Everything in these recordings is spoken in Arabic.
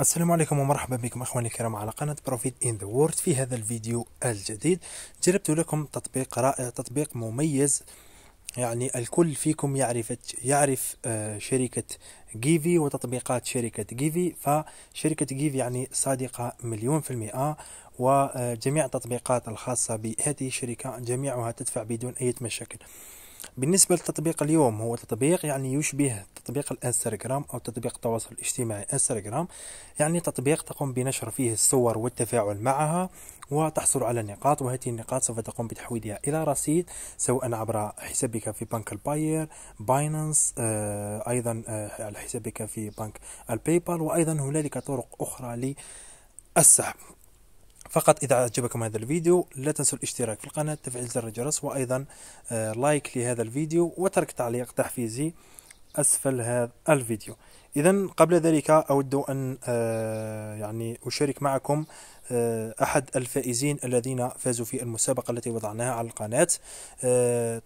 السلام عليكم ومرحبا بكم اخواني الكرام على قناه بروفيت ان ذا وورد في هذا الفيديو الجديد جربت لكم تطبيق رائع تطبيق مميز يعني الكل فيكم يعرف يعرف آه، شركة جيفي وتطبيقات شركة جيفي فشركة جيفي يعني صادقة مليون في المئة وجميع آه، التطبيقات الخاصة بهذه الشركة جميعها تدفع بدون أي مشاكل بالنسبة للتطبيق اليوم هو تطبيق يعني يشبه تطبيق الانستغرام او تطبيق التواصل الاجتماعي انستغرام يعني تطبيق تقوم بنشر فيه الصور والتفاعل معها وتحصل على نقاط وهذه النقاط سوف تقوم بتحويلها الى رصيد سواء عبر حسابك في بنك الباير باينانس آه ايضا آه على حسابك في بنك الباي بال وايضا هنالك طرق اخرى للسحب فقط إذا أعجبكم هذا الفيديو لا تنسوا الاشتراك في القناة تفعيل زر الجرس وأيضا آه، لايك لهذا الفيديو وترك تعليق تحفيزي أسفل هذا الفيديو إذا قبل ذلك أود أن آه، يعني أشارك معكم آه، أحد الفائزين الذين فازوا في المسابقة التي وضعناها على القناة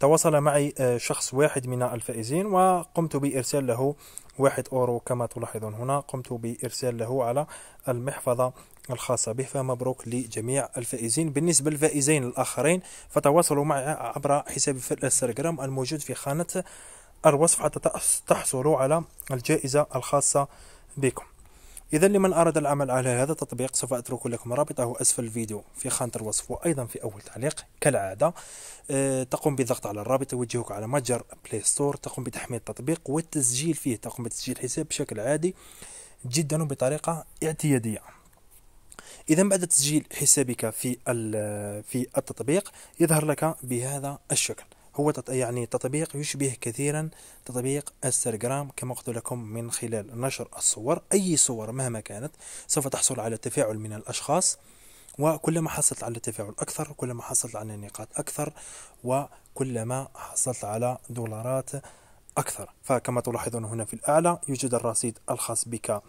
تواصل معي شخص واحد من الفائزين وقمت بإرسال له واحد أورو كما تلاحظون هنا قمت بإرسال له على المحفظة الخاصة به فمبروك لجميع الفائزين بالنسبة للفائزين الآخرين فتواصلوا معي عبر حسابي في الانستغرام الموجود في خانة الوصف حتى تحصلوا على الجائزة الخاصة بكم إذا لمن أراد العمل على هذا التطبيق سوف أترك لكم رابطه أسفل الفيديو في خانة الوصف وأيضا في أول تعليق كالعادة أه، تقوم بالضغط على الرابط يوجهك على متجر بلاي ستور تقوم بتحميل التطبيق والتسجيل فيه تقوم بتسجيل حساب بشكل عادي جدا وبطريقة اعتيادية إذا بعد تسجيل حسابك في في التطبيق يظهر لك بهذا الشكل هو يعني تطبيق يشبه كثيرا تطبيق انستغرام كما قلت لكم من خلال نشر الصور أي صور مهما كانت سوف تحصل على تفاعل من الأشخاص وكلما حصلت على تفاعل أكثر كلما حصلت على نقاط أكثر وكلما حصلت على دولارات أكثر فكما تلاحظون هنا في الأعلى يوجد الرصيد الخاص بك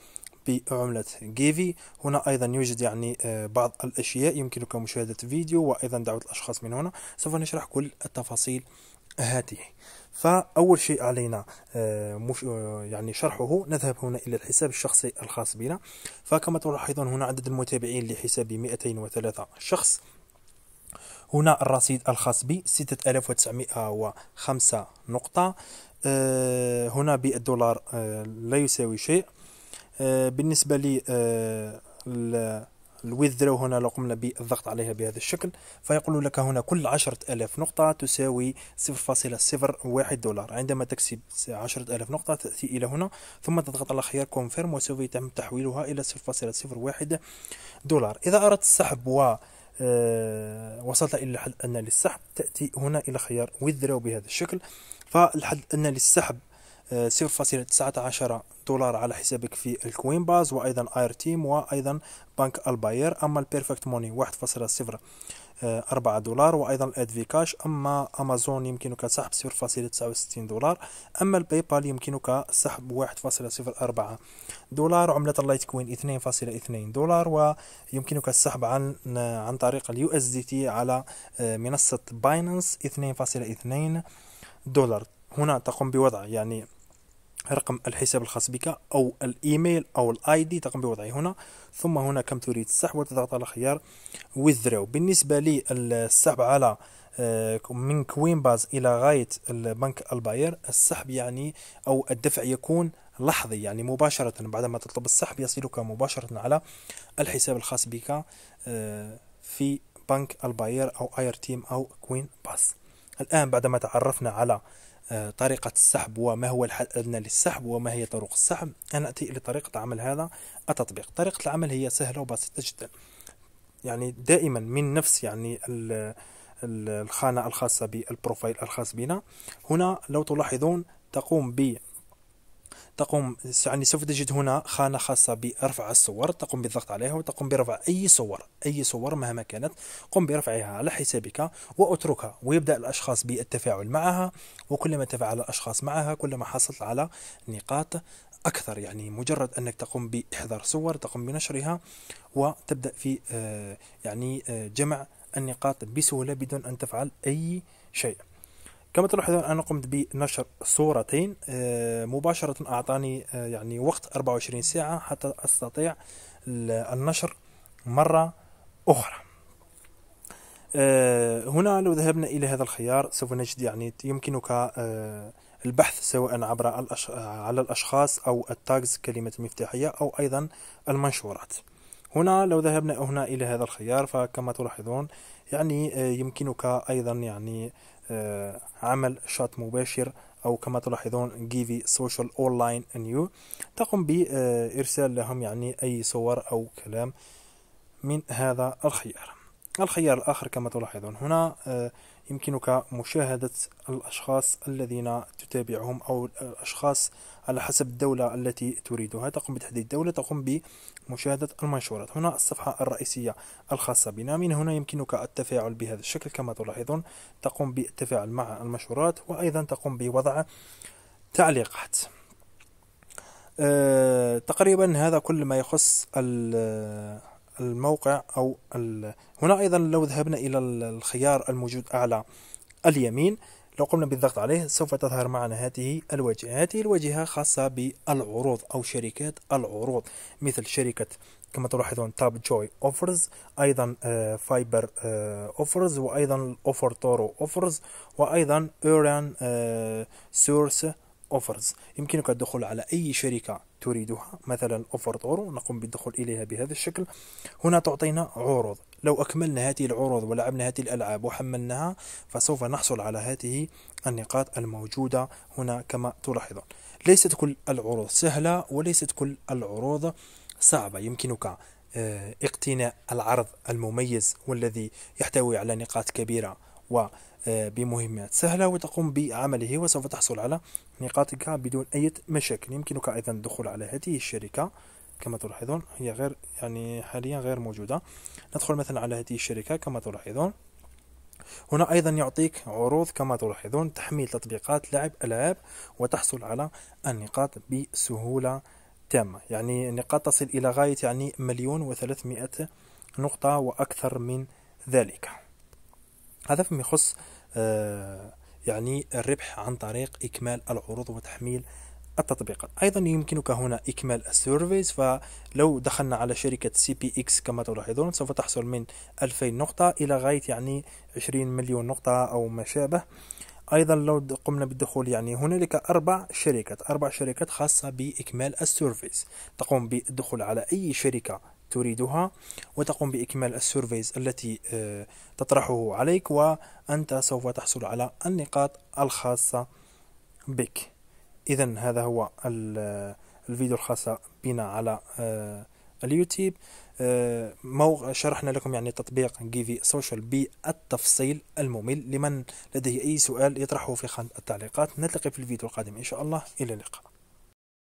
بعملة جيفي هنا أيضا يوجد يعني آه، بعض الأشياء يمكنك مشاهدة فيديو وأيضا دعوة الأشخاص من هنا سوف نشرح كل التفاصيل هذه فأول شيء علينا آه، مش آه، يعني شرحه نذهب هنا إلى الحساب الشخصي الخاص بنا فكما تلاحظون هنا عدد المتابعين لحسابي 203 شخص هنا الرصيد الخاص بي 6905 نقطة هنا بالدولار لا يساوي شيء آه، بالنسبة لي آه، الويذرو هنا لو قمنا بالضغط عليها بهذا الشكل فيقول لك هنا كل عشرة ألاف نقطة تساوي صفر فاصلة صفر واحد دولار عندما تكسب عشرة ألاف نقطة تأتي إلى هنا ثم تضغط على خيار كونفيرم وسوف يتم تحويلها إلى صفر فاصلة صفر واحد دولار إذا أردت السحب و آه، وصلت إلى حد أن للسحب تأتي هنا إلى خيار withdraw بهذا الشكل فالحد أن للسحب 0.19 آه، دولار على حسابك في الكوين باز وايضا اير تيم وايضا بنك الباير اما البيرفكت موني 1.04 دولار وايضا الادفي كاش اما امازون يمكنك سحب 0.69 دولار اما الباي بال يمكنك سحب 1.04 دولار عملة اللايت كوين 2.2 دولار ويمكنك السحب عن عن طريق اليو اس دي تي على آه، منصة باينانس 2.2 دولار هنا تقوم بوضع يعني رقم الحساب الخاص بك او الايميل او الاي دي تقوم بوضعه هنا ثم هنا كم تريد السحب وتضغط على خيار ويذرو بالنسبه للسحب على آه، من كوين باز الى غايه البنك الباير السحب يعني او الدفع يكون لحظي يعني مباشره بعدما تطلب السحب يصلك مباشره على الحساب الخاص بك آه، في بنك الباير او اير تيم او كوين باز الآن بعدما تعرفنا على آه، طريقة السحب وما هو الحد الأدنى للسحب وما هي طرق السحب أنا أتي إلى طريقة عمل هذا التطبيق طريقة العمل هي سهلة وبسيطة جدا يعني دائما من نفس يعني الخانة الخاصة بالبروفايل الخاص بنا هنا لو تلاحظون تقوم ب تقوم يعني سوف تجد هنا خانة خاصة برفع الصور تقوم بالضغط عليها وتقوم برفع أي صور أي صور مهما كانت قم برفعها على حسابك وأتركها ويبدأ الأشخاص بالتفاعل معها وكلما تفاعل الأشخاص معها كلما حصلت على نقاط أكثر يعني مجرد أنك تقوم بإحضار صور تقوم بنشرها وتبدأ في آه، يعني آه، جمع النقاط بسهولة بدون أن تفعل أي شيء كما تلاحظون أنا قمت بنشر صورتين آه، مباشرة أعطاني آه، يعني وقت 24 ساعة حتى أستطيع النشر مرة أخرى آه، هنا لو ذهبنا إلى هذا الخيار سوف نجد يعني يمكنك البحث سواء عبر على الأشخاص أو التاجز كلمة مفتاحيه أو أيضا المنشورات هنا لو ذهبنا هنا إلى هذا الخيار فكما تلاحظون يعني يمكنك أيضا يعني آه، عمل شات مباشر أو كما تلاحظون جيفي سوشيال أونلاين نيو تقوم بإرسال لهم يعني أي صور أو كلام من هذا الخيار الخيار الآخر كما تلاحظون هنا آه، يمكنك مشاهدة الأشخاص الذين تتابعهم أو الأشخاص على حسب الدولة التي تريدها تقوم بتحديد دولة تقوم بمشاهدة المنشورات هنا الصفحة الرئيسية الخاصة بنا من هنا يمكنك التفاعل بهذا الشكل كما تلاحظون تقوم بالتفاعل مع المنشورات وأيضا تقوم بوضع تعليقات أه تقريبا هذا كل ما يخص الموقع أو ال... هنا أيضا لو ذهبنا إلى الخيار الموجود أعلى اليمين لو قمنا بالضغط عليه سوف تظهر معنا هذه الواجهة هذه الواجهة خاصة بالعروض أو شركات العروض مثل شركة كما تلاحظون تاب جوي اوفرز ايضا فايبر آه، اوفرز آه، وايضا اوفر تورو اوفرز وايضا اوران آه، سورس اوفرز يمكنك الدخول على أي شركة تريدها مثلا اوفر طورو نقوم بالدخول إليها بهذا الشكل هنا تعطينا عروض لو أكملنا هذه العروض ولعبنا هذه الألعاب وحملناها فسوف نحصل على هذه النقاط الموجودة هنا كما تلاحظون ليست كل العروض سهلة وليست كل العروض صعبة يمكنك آه، اقتناء العرض المميز والذي يحتوي على نقاط كبيرة وبمهمات سهلة وتقوم بعمله وسوف تحصل على نقاطك بدون أي مشاكل يمكنك أيضا الدخول على هذه الشركة كما تلاحظون هي غير يعني حاليا غير موجودة ندخل مثلا على هذه الشركة كما تلاحظون هنا أيضا يعطيك عروض كما تلاحظون تحميل تطبيقات لعب ألعاب وتحصل على النقاط بسهولة تامة يعني النقاط تصل إلى غاية يعني مليون وثلاثمائة نقطة وأكثر من ذلك هذا فيما يخص آه، يعني الربح عن طريق إكمال العروض وتحميل التطبيقات ايضا يمكنك هنا اكمال السيرفيس فلو دخلنا على شركه سي بي اكس كما تلاحظون سوف تحصل من 2000 نقطه الى غايه يعني 20 مليون نقطه او ما شابه ايضا لو قمنا بالدخول يعني هنالك اربع شركات اربع شركات خاصه باكمال السيرفيس تقوم بالدخول على اي شركه تريدها وتقوم بإكمال السيرفيز التي آه، تطرحه عليك وأنت سوف تحصل على النقاط الخاصة بك إذا هذا هو آه، الفيديو الخاص بنا على آه، اليوتيوب شرحنا لكم يعني تطبيق جيفي سوشيال بالتفصيل الممل لمن لديه أي سؤال يطرحه في خانة التعليقات نلتقي في الفيديو القادم إن شاء الله إلى اللقاء